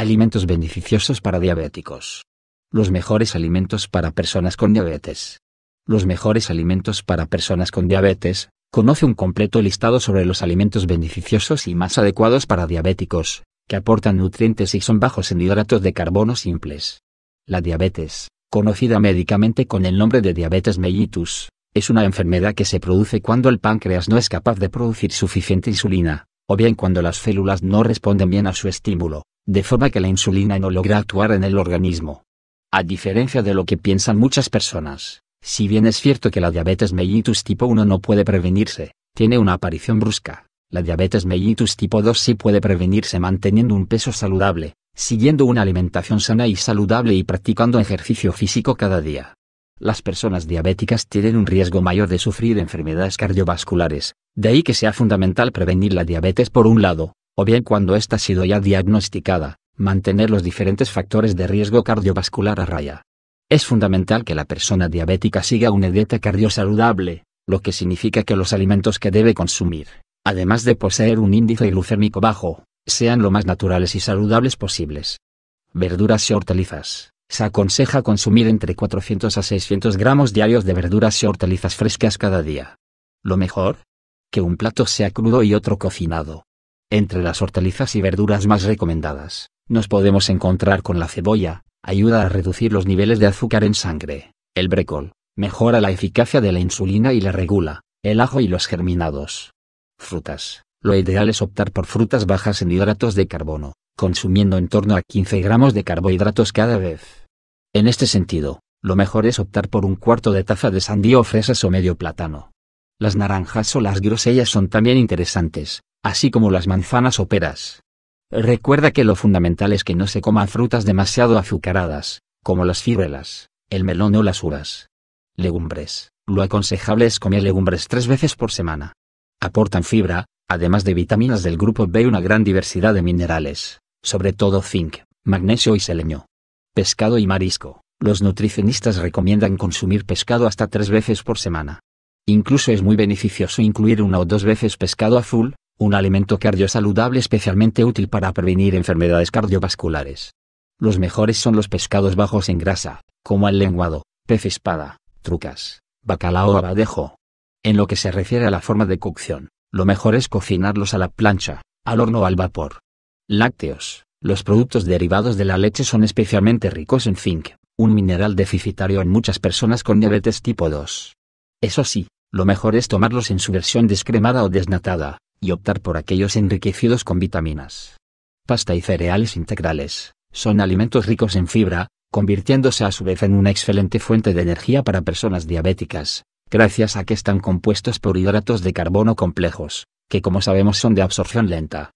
Alimentos beneficiosos para diabéticos. Los mejores alimentos para personas con diabetes. Los mejores alimentos para personas con diabetes. Conoce un completo listado sobre los alimentos beneficiosos y más adecuados para diabéticos, que aportan nutrientes y son bajos en hidratos de carbono simples. La diabetes, conocida médicamente con el nombre de diabetes mellitus, es una enfermedad que se produce cuando el páncreas no es capaz de producir suficiente insulina, o bien cuando las células no responden bien a su estímulo de forma que la insulina no logra actuar en el organismo. A diferencia de lo que piensan muchas personas, si bien es cierto que la diabetes mellitus tipo 1 no puede prevenirse, tiene una aparición brusca, la diabetes mellitus tipo 2 sí puede prevenirse manteniendo un peso saludable, siguiendo una alimentación sana y saludable y practicando ejercicio físico cada día. Las personas diabéticas tienen un riesgo mayor de sufrir enfermedades cardiovasculares, de ahí que sea fundamental prevenir la diabetes por un lado, bien cuando esta ha sido ya diagnosticada, mantener los diferentes factores de riesgo cardiovascular a raya. Es fundamental que la persona diabética siga una dieta cardiosaludable, lo que significa que los alimentos que debe consumir, además de poseer un índice glucémico bajo, sean lo más naturales y saludables posibles. Verduras y hortalizas. Se aconseja consumir entre 400 a 600 gramos diarios de verduras y hortalizas frescas cada día. Lo mejor, que un plato sea crudo y otro cocinado, entre las hortalizas y verduras más recomendadas, nos podemos encontrar con la cebolla, ayuda a reducir los niveles de azúcar en sangre, el brécol, mejora la eficacia de la insulina y la regula, el ajo y los germinados. Frutas. Lo ideal es optar por frutas bajas en hidratos de carbono, consumiendo en torno a 15 gramos de carbohidratos cada vez. En este sentido, lo mejor es optar por un cuarto de taza de sandía o fresas o medio plátano. Las naranjas o las grosellas son también interesantes, así como las manzanas o peras. Recuerda que lo fundamental es que no se coman frutas demasiado azucaradas, como las fibrelas, el melón o las uvas. Legumbres. Lo aconsejable es comer legumbres tres veces por semana. Aportan fibra, además de vitaminas del grupo B y una gran diversidad de minerales, sobre todo zinc, magnesio y selenio. Pescado y marisco. Los nutricionistas recomiendan consumir pescado hasta tres veces por semana. Incluso es muy beneficioso incluir una o dos veces pescado azul, un alimento cardiosaludable especialmente útil para prevenir enfermedades cardiovasculares. Los mejores son los pescados bajos en grasa, como el lenguado, pez espada, trucas, bacalao o abadejo. En lo que se refiere a la forma de cocción, lo mejor es cocinarlos a la plancha, al horno o al vapor. Lácteos. Los productos derivados de la leche son especialmente ricos en zinc, un mineral deficitario en muchas personas con diabetes tipo 2. Eso sí, lo mejor es tomarlos en su versión descremada o desnatada, y optar por aquellos enriquecidos con vitaminas. Pasta y cereales integrales, son alimentos ricos en fibra, convirtiéndose a su vez en una excelente fuente de energía para personas diabéticas, gracias a que están compuestos por hidratos de carbono complejos, que como sabemos son de absorción lenta,